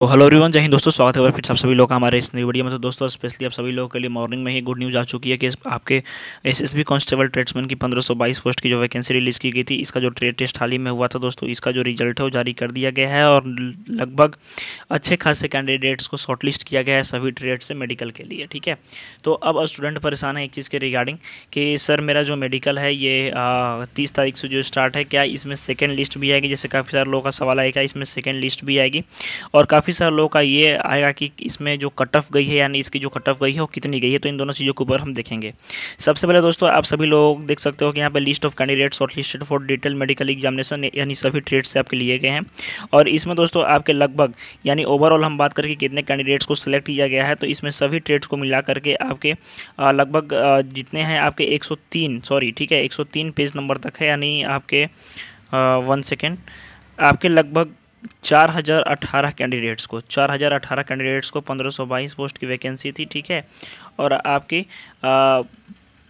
तो hello everyone जय हिंद दोस्तों स्वागत है फिर सब सभी लोग हमारे इस नई वीडियो में तो दोस्तों स्पेशली आप सभी लोगों के लिए मॉर्निंग में ही गुड न्यूज़ आ चुकी है कि आपके एसएसबी कांस्टेबल ट्रेड्समैन की 1522 पोस्ट की जो वैकेंसी रिलीज़ की गई थी इसका जो ट्रेड टेस्ट हाल ही में हुआ था दोस्तों इसका जो रिजल्ट है वो जारी कर दिया गया है और लगभग अच्छे खासे कैंडिडेट्स को शॉर्टलिस्ट किया गया है सभी ट्रेड से मेडिकल के लिए ठीक है तो अब स्टूडेंट परेशान है एक चीज़ के रिगार्डिंग कि सर मेरा जो मेडिकल है ये तीस तारीख से जो स्टार्ट है क्या इसमें सेकेंड लिस्ट भी आएगी जैसे काफ़ी सारे लोगों का सवाल आएगा इसमें सेकेंड लिस्ट भी आएगी और काफ़ी काफ़ी सारे लोगों का ये आएगा कि इसमें जो कट ऑफ गई है यानी इसकी जो कट ऑफ गई है वो कितनी गई है तो इन दोनों चीज़ों के ऊपर हम देखेंगे सबसे पहले दोस्तों आप सभी लोग देख सकते हो कि यहाँ पर list of candidate short listed for detail medical examination यानी सभी ट्रेड से आपके लिए गए हैं और इसमें दोस्तों आपके लगभग यानी ओवरऑल हम बात करके कितने कैंडिडेट्स को सिलेक्ट किया गया है तो इसमें सभी ट्रेड्स को मिला करके आपके लगभग जितने हैं आपके एक सॉरी ठीक है एक पेज नंबर तक है यानी आपके वन सेकेंड आपके लगभग चार हज़ार अठारह कैंडिडेट्स को चार हज़ार अठारह कैंडिडेट्स को पंद्रह सौ बाईस पोस्ट की वैकेंसी थी ठीक है और आपके आ,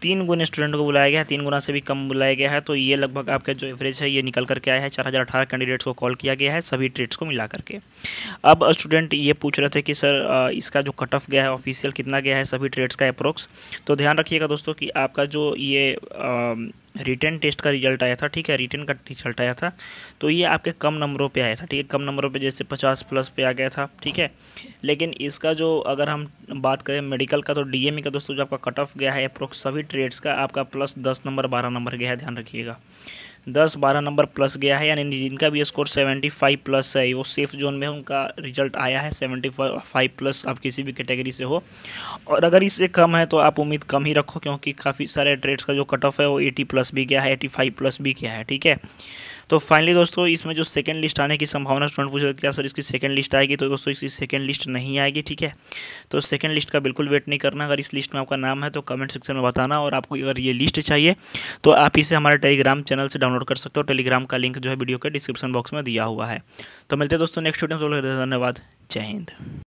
तीन गुना स्टूडेंट को बुलाया गया है तीन गुना से भी कम बुलाया गया है तो ये लगभग आपका जो एवरेज है ये निकल करके आया है चार हज़ार अठारह कैंडिडेट्स को कॉल किया गया है सभी ट्रेड्स को मिला करके अब स्टूडेंट ये पूछ रहे थे कि सर इसका जो कट ऑफ गया है ऑफिशियल कितना गया है सभी ट्रेड्स का अप्रोक्स तो ध्यान रखिएगा दोस्तों कि आपका जो ये आ, रिटर्न टेस्ट का रिजल्ट आया था ठीक है रिटर्न का रिजल्ट आया था तो ये आपके कम नंबरों पे आया था ठीक है कम नंबरों पे जैसे पचास प्लस पे आ गया था ठीक है लेकिन इसका जो अगर हम बात करें मेडिकल का तो डीएमई का दोस्तों जो आपका कट ऑफ गया है अप्रोक्स सभी ट्रेड्स का आपका प्लस दस नंबर बारह नंबर गया है ध्यान रखिएगा दस बारह नंबर प्लस गया है यानी जिनका भी स्कोर सेवेंटी फाइव प्लस है वो सेफ जोन में उनका रिजल्ट आया है सेवेंटी फाइव प्लस आप किसी भी कैटेगरी से हो और अगर इससे कम है तो आप उम्मीद कम ही रखो क्योंकि काफ़ी सारे ट्रेड्स का जो कट ऑफ है वो एटी प्लस भी गया है एटी फाइव प्लस भी गया है ठीक है तो फाइनली दोस्तों इसमें जो सेकंड लिस्ट आने की संभावना स्टूडेंट पूछेगा क्या सर इसकी सेकंड लिस्ट आएगी तो दोस्तों इसकी सेकंड लिस्ट नहीं आएगी ठीक है तो सेकंड लिस्ट का बिल्कुल वेट नहीं करना अगर इस लिस्ट में आपका नाम है तो कमेंट सेक्शन में बताना और आपको अगर ये लिस्ट चाहिए तो आप इसे हमारे टेलीग्राम चैनल से डाउनलोड कर सकते हो टेलीग्राम का लिंक जो है वीडियो के डिस्क्रिप्शन बॉक्स में दिया हुआ है तो मिलते हैं दोस्तों नेक्स्ट वीडियो में धन्यवाद जय हिंद